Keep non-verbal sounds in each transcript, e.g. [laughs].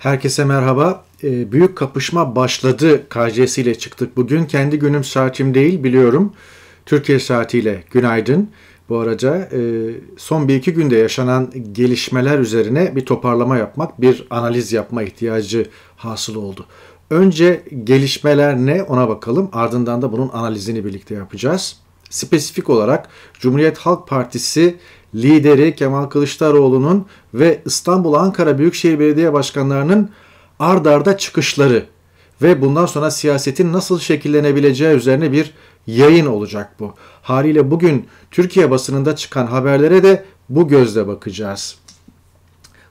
Herkese merhaba. E, büyük kapışma başladı KC'siyle çıktık bugün. Kendi günüm saatim değil biliyorum. Türkiye saatiyle günaydın. Bu araca e, son bir iki günde yaşanan gelişmeler üzerine bir toparlama yapmak, bir analiz yapma ihtiyacı hasıl oldu. Önce gelişmeler ne ona bakalım ardından da bunun analizini birlikte yapacağız. Spesifik olarak Cumhuriyet Halk Partisi lideri Kemal Kılıçdaroğlu'nun ve İstanbul Ankara Büyükşehir Belediye Başkanlarının ard arda çıkışları ve bundan sonra siyasetin nasıl şekillenebileceği üzerine bir yayın olacak bu. Haliyle bugün Türkiye basınında çıkan haberlere de bu gözle bakacağız.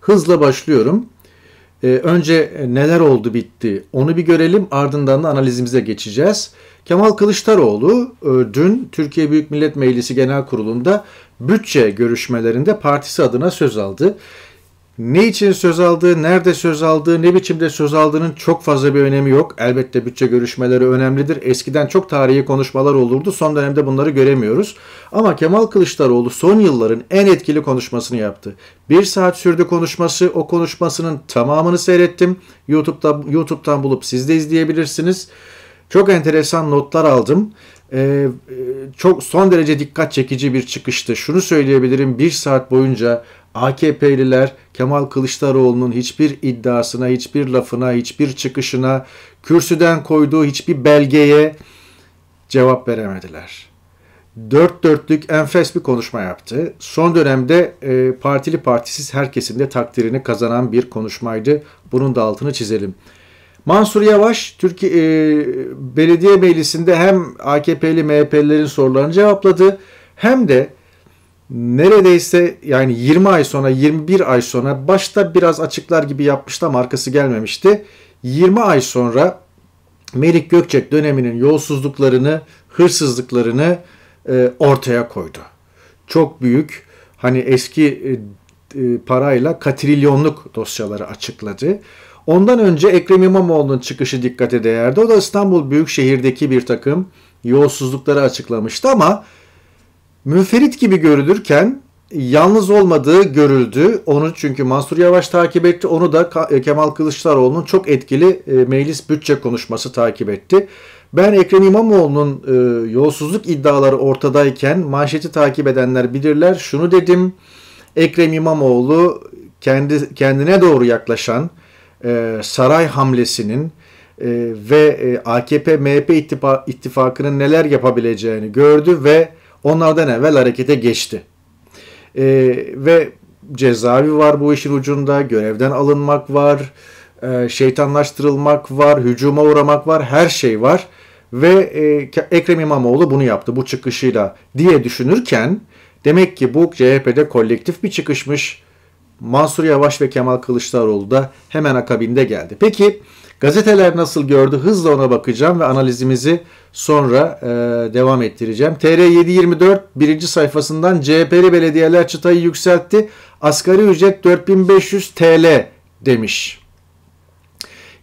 Hızla başlıyorum. Ee, e, önce neler oldu bitti onu bir görelim ardından da analizimize geçeceğiz. Kemal Kılıçdaroğlu e, dün Türkiye Büyük Millet Meclisi Genel Kurulu'nda bütçe görüşmelerinde partisi adına söz aldı. Ne için söz aldığı, nerede söz aldığı, ne biçimde söz aldığının çok fazla bir önemi yok. Elbette bütçe görüşmeleri önemlidir. Eskiden çok tarihi konuşmalar olurdu. Son dönemde bunları göremiyoruz. Ama Kemal Kılıçdaroğlu son yılların en etkili konuşmasını yaptı. Bir saat sürdü konuşması. O konuşmasının tamamını seyrettim. YouTube'da, YouTube'dan bulup siz de izleyebilirsiniz. Çok enteresan notlar aldım e, çok son derece dikkat çekici bir çıkıştı. Şunu söyleyebilirim bir saat boyunca AKP'liler Kemal Kılıçdaroğlu'nun hiçbir iddiasına, hiçbir lafına, hiçbir çıkışına, kürsüden koyduğu hiçbir belgeye cevap veremediler. Dört dörtlük enfes bir konuşma yaptı. Son dönemde e, partili partisiz herkesin de takdirini kazanan bir konuşmaydı. Bunun da altını çizelim. Mansur Yavaş Türkiye e, Belediye Meclisi'nde hem AKP'li MHP'lilerin sorularını cevapladı hem de neredeyse yani 20 ay sonra 21 ay sonra başta biraz açıklar gibi yapmıştı ama arkası gelmemişti. 20 ay sonra Melik Gökçek döneminin yolsuzluklarını, hırsızlıklarını e, ortaya koydu. Çok büyük hani eski e, e parayla katrilyonluk dosyaları açıkladı. Ondan önce Ekrem İmamoğlu'nun çıkışı dikkate değerdi. O da İstanbul Büyükşehir'deki bir takım yolsuzlukları açıklamıştı ama müferit gibi görülürken yalnız olmadığı görüldü. Onu çünkü Mansur Yavaş takip etti. Onu da e, Kemal Kılıçdaroğlu'nun çok etkili e, meclis bütçe konuşması takip etti. Ben Ekrem İmamoğlu'nun e, yolsuzluk iddiaları ortadayken manşeti takip edenler bilirler. Şunu dedim. Ekrem İmamoğlu kendi kendine doğru yaklaşan e, saray hamlesinin e, ve e, AKP-MHP ittifakının neler yapabileceğini gördü ve onlardan evvel harekete geçti. ve cezaevi var bu işin ucunda, görevden alınmak var, şeytanlaştırılmak var, hücuma uğramak var, her şey var. Ve Ekrem İmamoğlu bunu yaptı bu çıkışıyla diye düşünürken demek ki bu CHP'de kolektif bir çıkışmış Mansur Yavaş ve Kemal Kılıçdaroğlu da hemen akabinde geldi. Peki gazeteler nasıl gördü? Hızla ona bakacağım ve analizimizi sonra e, devam ettireceğim. TR724 birinci sayfasından CHP'li belediyeler çıtayı yükseltti. Asgari ücret 4500 TL demiş.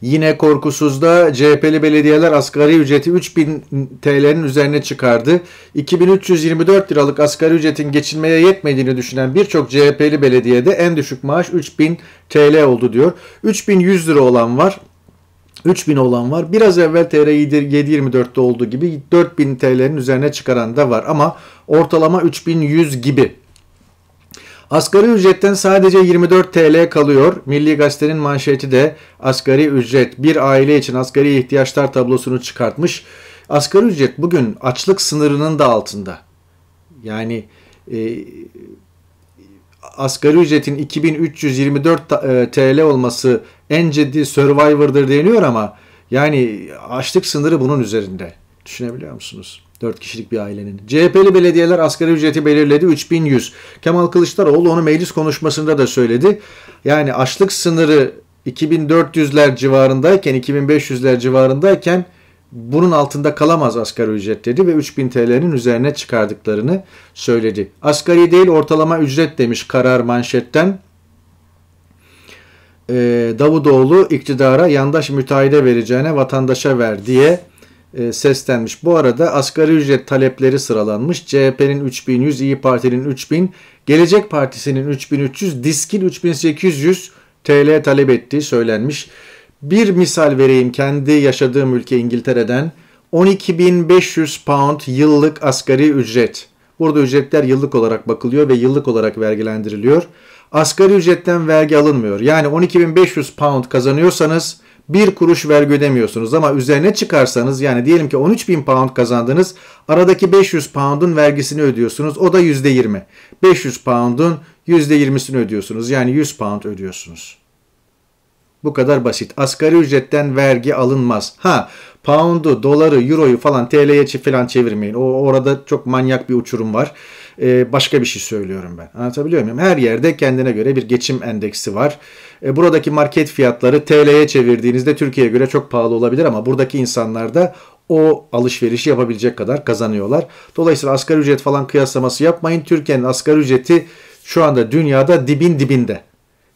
Yine korkusuzda CHP'li belediyeler asgari ücreti 3000 TL'nin üzerine çıkardı. 2324 liralık asgari ücretin geçinmeye yetmediğini düşünen birçok CHP'li belediyede en düşük maaş 3000 TL oldu diyor. 3100 lira olan var. 3000 olan var. Biraz evvel TR 724'te olduğu gibi 4000 TL'nin üzerine çıkaran da var ama ortalama 3100 gibi. Asgari ücretten sadece 24 TL kalıyor. Milli Gazete'nin manşeti de asgari ücret bir aile için asgari ihtiyaçlar tablosunu çıkartmış. Asgari ücret bugün açlık sınırının da altında. Yani e, asgari ücretin 2324 TL e, olması en ciddi survivor'dır deniyor ama yani açlık sınırı bunun üzerinde. Düşünebiliyor musunuz? 4 kişilik bir ailenin. CHP'li belediyeler asgari ücreti belirledi 3100. Kemal Kılıçdaroğlu onu meclis konuşmasında da söyledi. Yani açlık sınırı 2400'ler civarındayken 2500'ler civarındayken bunun altında kalamaz asgari ücret dedi ve 3000 TL'nin üzerine çıkardıklarını söyledi. Asgari değil ortalama ücret demiş karar manşetten. Ee, Davutoğlu iktidara yandaş müteahhide vereceğine vatandaşa ver diye e, seslenmiş. Bu arada asgari ücret talepleri sıralanmış. CHP'nin 3100, İyi Parti'nin 3000, Gelecek Partisi'nin 3300, Disk'in 3800 TL talep ettiği söylenmiş. Bir misal vereyim kendi yaşadığım ülke İngiltere'den. 12.500 pound yıllık asgari ücret. Burada ücretler yıllık olarak bakılıyor ve yıllık olarak vergilendiriliyor. Asgari ücretten vergi alınmıyor. Yani 12.500 pound kazanıyorsanız bir kuruş vergi ödemiyorsunuz ama üzerine çıkarsanız yani diyelim ki 13 bin pound kazandınız aradaki 500 pound'un vergisini ödüyorsunuz o da yüzde %20. 500 pound'un yüzde %20'sini ödüyorsunuz yani 100 pound ödüyorsunuz. Bu kadar basit. Asgari ücretten vergi alınmaz. Ha pound'u, doları, euroyu falan TL'ye falan çevirmeyin. O, orada çok manyak bir uçurum var e, başka bir şey söylüyorum ben. Anlatabiliyor muyum? Her yerde kendine göre bir geçim endeksi var. E, buradaki market fiyatları TL'ye çevirdiğinizde Türkiye'ye göre çok pahalı olabilir ama buradaki insanlar da o alışverişi yapabilecek kadar kazanıyorlar. Dolayısıyla asgari ücret falan kıyaslaması yapmayın. Türkiye'nin asgari ücreti şu anda dünyada dibin dibinde.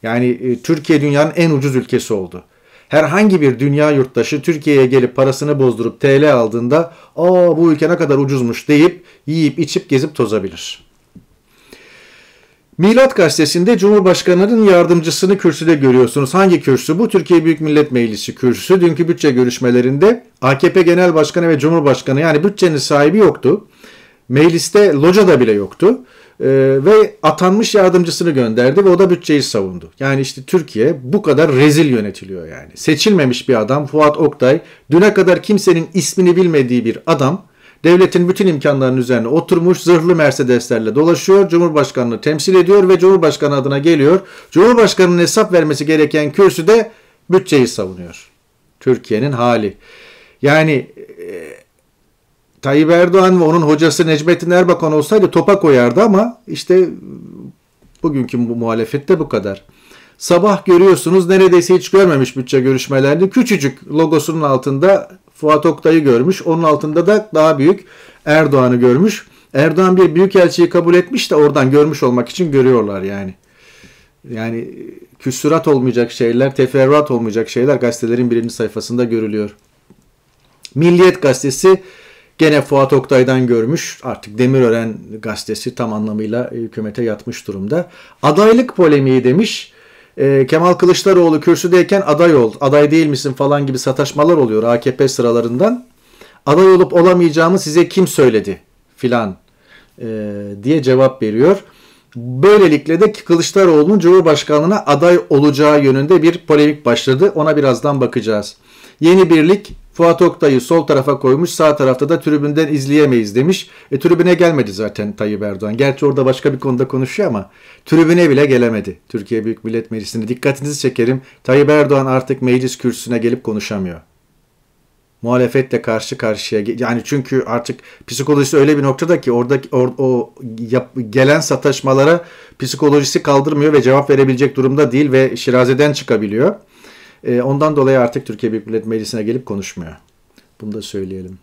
Yani e, Türkiye dünyanın en ucuz ülkesi oldu herhangi bir dünya yurttaşı Türkiye'ye gelip parasını bozdurup TL aldığında ''Aa bu ülke ne kadar ucuzmuş'' deyip yiyip içip gezip tozabilir.'' Milat gazetesinde Cumhurbaşkanı'nın yardımcısını kürsüde görüyorsunuz. Hangi kürsü bu? Türkiye Büyük Millet Meclisi kürsüsü. Dünkü bütçe görüşmelerinde AKP Genel Başkanı ve Cumhurbaşkanı yani bütçenin sahibi yoktu. Mecliste loca da bile yoktu e, ve atanmış yardımcısını gönderdi ve o da bütçeyi savundu. Yani işte Türkiye bu kadar rezil yönetiliyor yani. Seçilmemiş bir adam Fuat Oktay düne kadar kimsenin ismini bilmediği bir adam devletin bütün imkanlarının üzerine oturmuş zırhlı Mercedeslerle dolaşıyor. Cumhurbaşkanını temsil ediyor ve Cumhurbaşkanı adına geliyor. Cumhurbaşkanının hesap vermesi gereken kürsüde bütçeyi savunuyor. Türkiye'nin hali. Yani e, Tayyip Erdoğan ve onun hocası Necmettin Erbakan olsaydı topa koyardı ama işte bugünkü muhalefette bu kadar. Sabah görüyorsunuz neredeyse hiç görmemiş bütçe görüşmelerini. Küçücük logosunun altında Fuat Oktay'ı görmüş. Onun altında da daha büyük Erdoğan'ı görmüş. Erdoğan bir büyükelçiyi kabul etmiş de oradan görmüş olmak için görüyorlar yani. Yani küsurat olmayacak şeyler, teferruat olmayacak şeyler gazetelerin birinci sayfasında görülüyor. Milliyet gazetesi Gene Fuat Oktay'dan görmüş. Artık Demirören gazetesi tam anlamıyla hükümete yatmış durumda. Adaylık polemiği demiş. E, Kemal Kılıçdaroğlu kürsüdeyken aday ol, aday değil misin falan gibi sataşmalar oluyor AKP sıralarından. Aday olup olamayacağımı size kim söyledi filan e, diye cevap veriyor. Böylelikle de Kılıçdaroğlu'nun Cumhurbaşkanlığına aday olacağı yönünde bir polemik başladı. Ona birazdan bakacağız. Yeni Birlik Fuat Oktay'ı sol tarafa koymuş sağ tarafta da tribünden izleyemeyiz demiş. E tribüne gelmedi zaten Tayyip Erdoğan. Gerçi orada başka bir konuda konuşuyor ama tribüne bile gelemedi. Türkiye Büyük Millet Meclisi'ne dikkatinizi çekerim. Tayyip Erdoğan artık meclis kürsüsüne gelip konuşamıyor. Muhalefetle karşı karşıya yani çünkü artık psikolojisi öyle bir noktada ki oradaki or, o yap, gelen sataşmalara psikolojisi kaldırmıyor ve cevap verebilecek durumda değil ve şirazeden çıkabiliyor. E, ondan dolayı artık Türkiye Büyük Millet Meclisi'ne gelip konuşmuyor. Bunu da söyleyelim.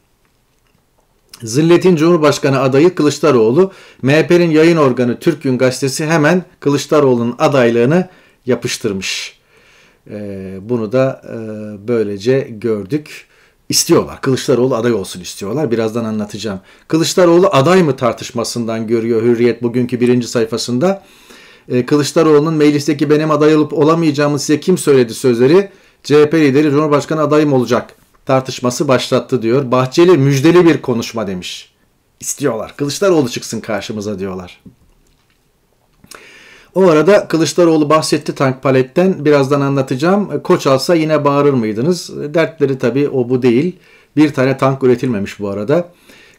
Zilletin Cumhurbaşkanı adayı Kılıçdaroğlu, MHP'nin yayın organı Türk Gün Gazetesi hemen Kılıçdaroğlu'nun adaylığını yapıştırmış. E, bunu da e, böylece gördük. İstiyorlar. Kılıçdaroğlu aday olsun istiyorlar. Birazdan anlatacağım. Kılıçdaroğlu aday mı tartışmasından görüyor Hürriyet bugünkü birinci sayfasında. E, Kılıçdaroğlu'nun meclisteki benim aday olup olamayacağımı size kim söyledi sözleri CHP lideri Cumhurbaşkanı adayım olacak tartışması başlattı diyor. Bahçeli müjdeli bir konuşma demiş. İstiyorlar. Kılıçdaroğlu çıksın karşımıza diyorlar. O arada Kılıçdaroğlu bahsetti tank paletten. Birazdan anlatacağım. E, koç alsa yine bağırır mıydınız? E, dertleri tabii o bu değil. Bir tane tank üretilmemiş bu arada.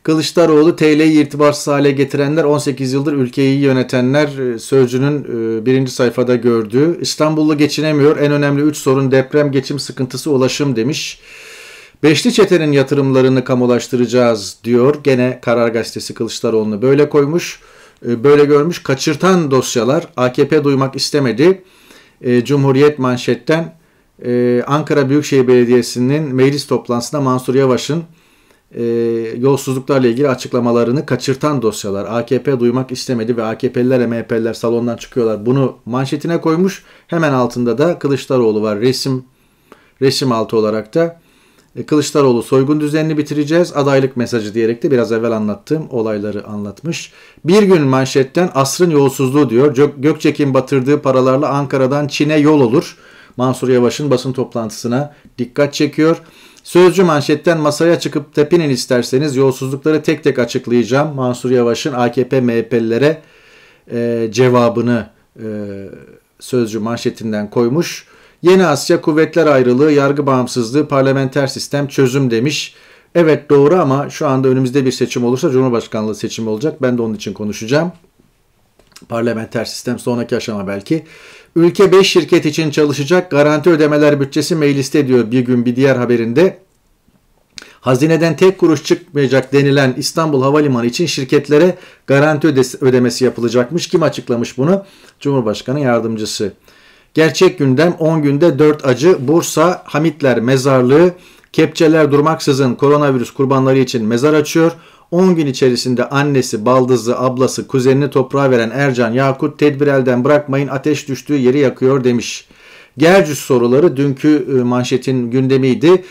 Kılıçdaroğlu TL'yi irtibarsız hale getirenler 18 yıldır ülkeyi yönetenler e, sözcünün e, birinci sayfada gördüğü. İstanbullu geçinemiyor. En önemli 3 sorun deprem, geçim sıkıntısı, ulaşım demiş. Beşli çetenin yatırımlarını kamulaştıracağız diyor. Gene Karar Gazetesi Kılıçdaroğlu'nu böyle koymuş. E, böyle görmüş. Kaçırtan dosyalar. AKP duymak istemedi. Cumhuriyet manşetten Ankara Büyükşehir Belediyesi'nin meclis toplantısında Mansur Yavaş'ın e, yolsuzluklarla ilgili açıklamalarını kaçırtan dosyalar. AKP duymak istemedi ve AKP'liler MHP'liler salondan çıkıyorlar. Bunu manşetine koymuş. Hemen altında da Kılıçdaroğlu var. Resim resim altı olarak da e, Kılıçdaroğlu soygun düzenini bitireceğiz. Adaylık mesajı diyerek de biraz evvel anlattığım olayları anlatmış. Bir gün manşetten asrın yolsuzluğu diyor. Gök, Gökçek'in batırdığı paralarla Ankara'dan Çin'e yol olur. Mansur Yavaş'ın basın toplantısına dikkat çekiyor. Sözcü manşetten masaya çıkıp tepinin isterseniz yolsuzlukları tek tek açıklayacağım. Mansur Yavaş'ın AKP-MHP'lilere e, cevabını e, sözcü manşetinden koymuş. Yeni Asya kuvvetler ayrılığı, yargı bağımsızlığı, parlamenter sistem çözüm demiş. Evet doğru ama şu anda önümüzde bir seçim olursa Cumhurbaşkanlığı seçimi olacak. Ben de onun için konuşacağım. Parlamenter sistem sonraki aşama belki. Ülke 5 şirket için çalışacak garanti ödemeler bütçesi mecliste diyor bir gün bir diğer haberinde. Hazineden tek kuruş çıkmayacak denilen İstanbul Havalimanı için şirketlere garanti ödemesi yapılacakmış. Kim açıklamış bunu? Cumhurbaşkanı yardımcısı. Gerçek gündem 10 günde 4 acı Bursa Hamitler Mezarlığı kepçeler durmaksızın koronavirüs kurbanları için mezar açıyor. 10 gün içerisinde annesi, baldızı, ablası, kuzenini toprağa veren Ercan Yakut tedbir elden bırakmayın ateş düştüğü yeri yakıyor demiş. Gercüş soruları dünkü e, manşetin gündemiydi.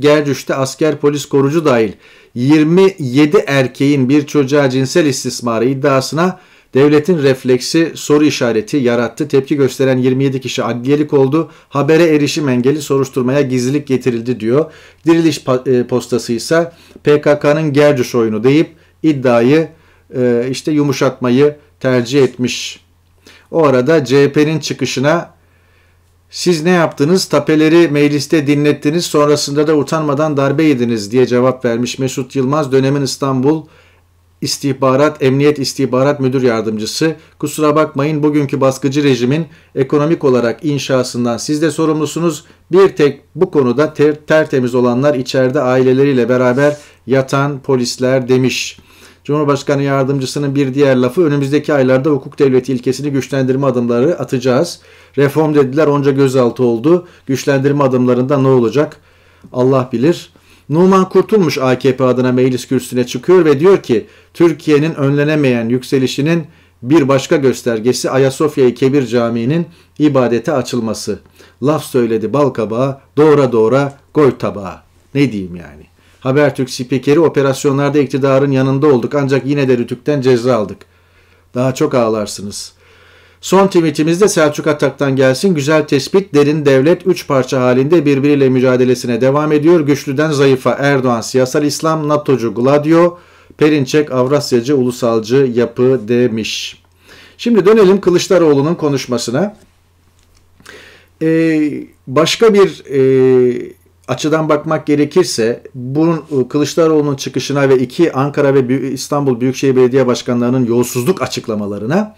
Gercüş'te asker polis korucu dahil 27 erkeğin bir çocuğa cinsel istismarı iddiasına Devletin refleksi soru işareti yarattı. Tepki gösteren 27 kişi adliyelik oldu. Habere erişim engeli soruşturmaya gizlilik getirildi diyor. Diriliş e, postası ise PKK'nın Gercüş oyunu deyip iddiayı e, işte yumuşatmayı tercih etmiş. O arada CHP'nin çıkışına siz ne yaptınız? Tapeleri mecliste dinlettiniz sonrasında da utanmadan darbe yediniz diye cevap vermiş Mesut Yılmaz dönemin İstanbul İstihbarat, Emniyet İstihbarat Müdür Yardımcısı, kusura bakmayın bugünkü baskıcı rejimin ekonomik olarak inşasından siz de sorumlusunuz. Bir tek bu konuda ter, tertemiz olanlar içeride aileleriyle beraber yatan polisler demiş. Cumhurbaşkanı yardımcısının bir diğer lafı önümüzdeki aylarda hukuk devleti ilkesini güçlendirme adımları atacağız. Reform dediler onca gözaltı oldu. Güçlendirme adımlarında ne olacak? Allah bilir. Numan Kurtulmuş AKP adına meclis kürsüsüne çıkıyor ve diyor ki Türkiye'nin önlenemeyen yükselişinin bir başka göstergesi Ayasofya-i Kebir Camii'nin ibadete açılması. Laf söyledi balkabağa, doğra doğra gol tabağı. Ne diyeyim yani? Habertürk spikeri operasyonlarda iktidarın yanında olduk ancak yine de Rütük'ten ceza aldık. Daha çok ağlarsınız. Son tweetimizde Selçuk Atak'tan gelsin. Güzel tespit. Derin devlet 3 parça halinde birbiriyle mücadelesine devam ediyor. Güçlüden zayıfa Erdoğan siyasal İslam, NATO'cu Gladio, Perinçek Avrasyacı ulusalcı yapı demiş. Şimdi dönelim Kılıçdaroğlu'nun konuşmasına. Ee, başka bir e, açıdan bakmak gerekirse bunun e, Kılıçdaroğlu'nun çıkışına ve iki Ankara ve İstanbul Büyükşehir Belediye Başkanları'nın yolsuzluk açıklamalarına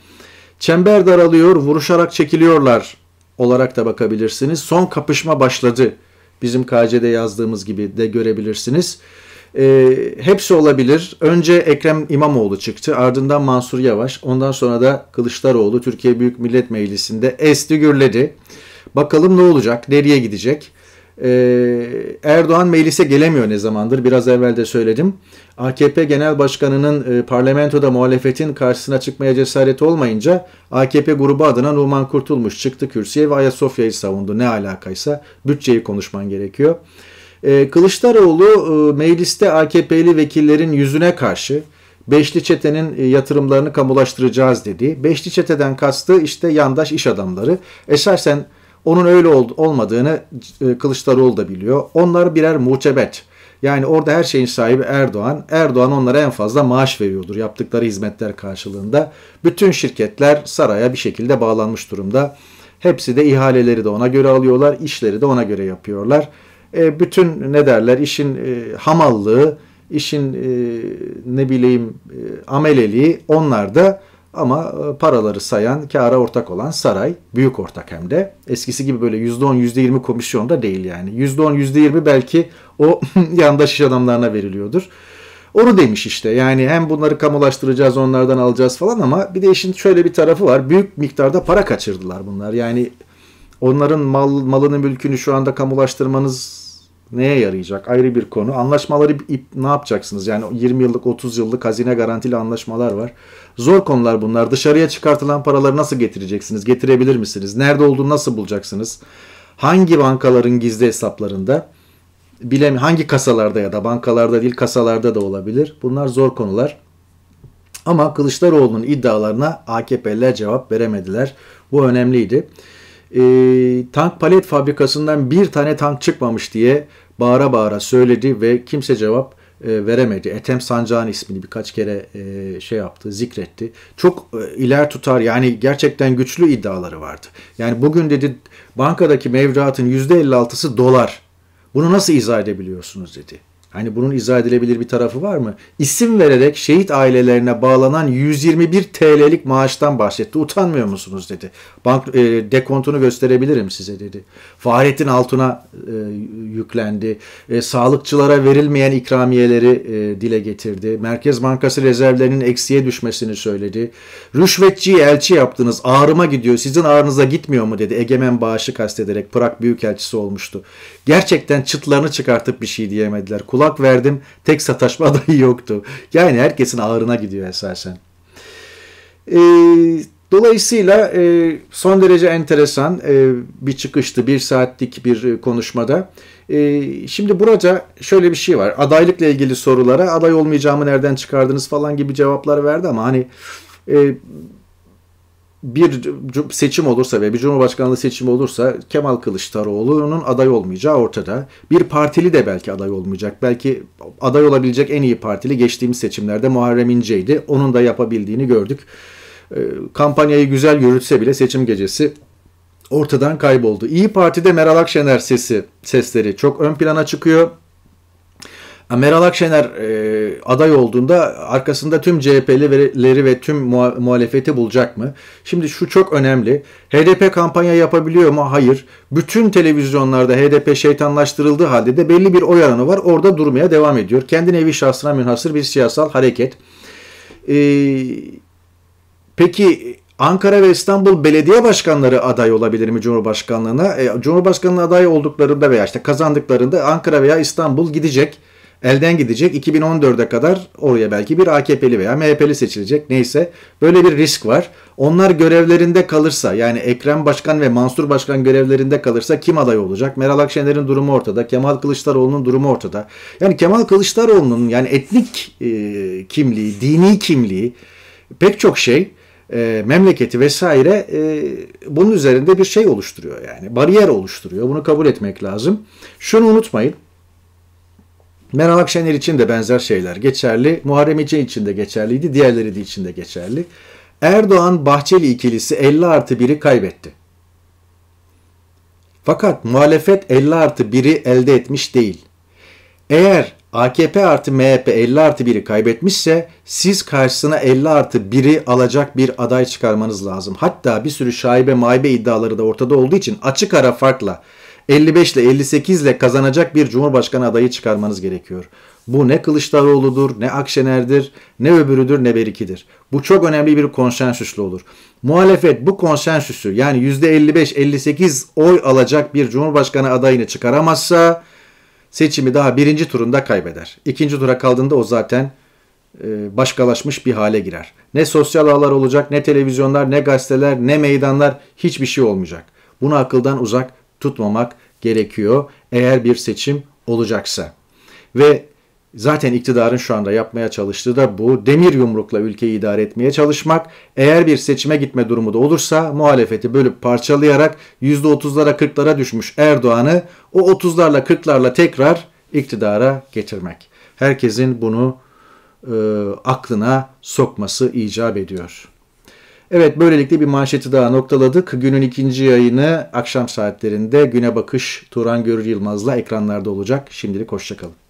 Çember daralıyor, vuruşarak çekiliyorlar olarak da bakabilirsiniz. Son kapışma başladı. Bizim KC'de yazdığımız gibi de görebilirsiniz. E, hepsi olabilir. Önce Ekrem İmamoğlu çıktı. Ardından Mansur Yavaş. Ondan sonra da Kılıçdaroğlu Türkiye Büyük Millet Meclisi'nde esti gürledi. Bakalım ne olacak? Nereye gidecek? Ee, Erdoğan meclise gelemiyor ne zamandır biraz evvel de söyledim. AKP Genel Başkanı'nın e, parlamentoda muhalefetin karşısına çıkmaya cesaret olmayınca AKP grubu adına Numan Kurtulmuş çıktı kürsüye ve Ayasofya'yı savundu ne alakaysa bütçeyi konuşman gerekiyor. E, Kılıçdaroğlu e, mecliste AKP'li vekillerin yüzüne karşı Beşli çetenin e, yatırımlarını kamulaştıracağız dedi. Beşli çeteden kastı işte yandaş iş adamları. Esasen onun öyle ol, olmadığını e, Kılıçdaroğlu da biliyor. Onlar birer muhtebet. Yani orada her şeyin sahibi Erdoğan. Erdoğan onlara en fazla maaş veriyordur yaptıkları hizmetler karşılığında. Bütün şirketler saraya bir şekilde bağlanmış durumda. Hepsi de ihaleleri de ona göre alıyorlar, işleri de ona göre yapıyorlar. E, bütün ne derler işin e, hamallığı, işin e, ne bileyim e, ameleliği onlar da ama e, paraları sayan, kara ortak olan saray, büyük ortak hem de. Eskisi gibi böyle %10, %20 komisyon da değil yani. %10, %20 belki o [laughs] yandaş iş adamlarına veriliyordur. Onu demiş işte yani hem bunları kamulaştıracağız onlardan alacağız falan ama bir de işin şöyle bir tarafı var. Büyük miktarda para kaçırdılar bunlar. Yani onların mal, malının mülkünü şu anda kamulaştırmanız neye yarayacak ayrı bir konu. Anlaşmaları ne yapacaksınız? Yani 20 yıllık 30 yıllık hazine garantili anlaşmalar var. Zor konular bunlar. Dışarıya çıkartılan paraları nasıl getireceksiniz? Getirebilir misiniz? Nerede olduğunu nasıl bulacaksınız? Hangi bankaların gizli hesaplarında? Bilem hangi kasalarda ya da bankalarda değil kasalarda da olabilir. Bunlar zor konular. Ama Kılıçdaroğlu'nun iddialarına AKP'liler cevap veremediler. Bu önemliydi e, tank palet fabrikasından bir tane tank çıkmamış diye bağıra bağıra söyledi ve kimse cevap e, veremedi. Ethem Sancağ'ın ismini birkaç kere e, şey yaptı, zikretti. Çok e, iler tutar yani gerçekten güçlü iddiaları vardı. Yani bugün dedi bankadaki mevduatın %56'sı dolar. Bunu nasıl izah edebiliyorsunuz dedi. Hani bunun izah edilebilir bir tarafı var mı? İsim vererek şehit ailelerine bağlanan 121 TL'lik maaştan bahsetti. Utanmıyor musunuz dedi. Bank e, dekontunu gösterebilirim size dedi. Fahrettin Altun'a e, yüklendi. E, sağlıkçılara verilmeyen ikramiyeleri e, dile getirdi. Merkez Bankası rezervlerinin eksiye düşmesini söyledi. Rüşvetçiyi elçi yaptınız. Ağrıma gidiyor. Sizin ağrınıza gitmiyor mu dedi. Egemen Bağış'ı kastederek Prag Büyükelçisi olmuştu. Gerçekten çıtlarını çıkartıp bir şey diyemediler. Kul kulak verdim. Tek sataşma [laughs] adayı yoktu. Yani herkesin ağrına gidiyor esasen. Ee, dolayısıyla e, son derece enteresan e, bir çıkıştı. Bir saatlik bir e, konuşmada. E, şimdi burada şöyle bir şey var. Adaylıkla ilgili sorulara aday olmayacağımı nereden çıkardınız falan gibi cevaplar verdi ama hani... E, bir seçim olursa ve bir cumhurbaşkanlığı seçimi olursa Kemal Kılıçdaroğlu'nun aday olmayacağı ortada. Bir partili de belki aday olmayacak. Belki aday olabilecek en iyi partili geçtiğimiz seçimlerde Muharrem İnce'ydi. Onun da yapabildiğini gördük. Ee, kampanyayı güzel yürütse bile seçim gecesi ortadan kayboldu. İyi Parti'de Meral Akşener sesi sesleri çok ön plana çıkıyor. Meral Akşener e, aday olduğunda arkasında tüm CHP'lileri ve tüm muhalefeti bulacak mı? Şimdi şu çok önemli. HDP kampanya yapabiliyor mu? Hayır. Bütün televizyonlarda HDP şeytanlaştırıldığı halde de belli bir oy oranı var. Orada durmaya devam ediyor. Kendi nevi şahsına münhasır bir siyasal hareket. E, peki Ankara ve İstanbul belediye başkanları aday olabilir mi Cumhurbaşkanlığına? E, Cumhurbaşkanlığı aday olduklarında veya işte kazandıklarında Ankara veya İstanbul gidecek elden gidecek. 2014'e kadar oraya belki bir AKP'li veya MHP'li seçilecek. Neyse böyle bir risk var. Onlar görevlerinde kalırsa yani Ekrem Başkan ve Mansur Başkan görevlerinde kalırsa kim aday olacak? Meral Akşener'in durumu ortada. Kemal Kılıçdaroğlu'nun durumu ortada. Yani Kemal Kılıçdaroğlu'nun yani etnik e, kimliği, dini kimliği pek çok şey e, memleketi vesaire e, bunun üzerinde bir şey oluşturuyor yani. Bariyer oluşturuyor. Bunu kabul etmek lazım. Şunu unutmayın. Meral Akşener için de benzer şeyler geçerli. Muharrem İnce için de geçerliydi. Diğerleri de için de geçerli. Erdoğan Bahçeli ikilisi 50 artı 1'i kaybetti. Fakat muhalefet 50 artı 1'i elde etmiş değil. Eğer AKP artı MHP 50 artı 1'i kaybetmişse siz karşısına 50 artı 1'i alacak bir aday çıkarmanız lazım. Hatta bir sürü şaibe maibe iddiaları da ortada olduğu için açık ara farkla 55 ile 58 ile kazanacak bir cumhurbaşkanı adayı çıkarmanız gerekiyor. Bu ne Kılıçdaroğlu'dur, ne Akşener'dir, ne öbürüdür, ne berikidir. Bu çok önemli bir konsensüslü olur. Muhalefet bu konsensüsü yani %55-58 oy alacak bir cumhurbaşkanı adayını çıkaramazsa seçimi daha birinci turunda kaybeder. İkinci tura kaldığında o zaten e, başkalaşmış bir hale girer. Ne sosyal ağlar olacak, ne televizyonlar, ne gazeteler, ne meydanlar hiçbir şey olmayacak. Bunu akıldan uzak tutmamak gerekiyor eğer bir seçim olacaksa. Ve zaten iktidarın şu anda yapmaya çalıştığı da bu demir yumrukla ülkeyi idare etmeye çalışmak. Eğer bir seçime gitme durumu da olursa muhalefeti bölüp parçalayarak %30'lara 40'lara düşmüş Erdoğan'ı o 30'larla 40'larla tekrar iktidara getirmek. Herkesin bunu e, aklına sokması icap ediyor. Evet böylelikle bir manşeti daha noktaladık. Günün ikinci yayını akşam saatlerinde Güne Bakış Turan Görür Yılmaz'la ekranlarda olacak. Şimdilik hoşçakalın.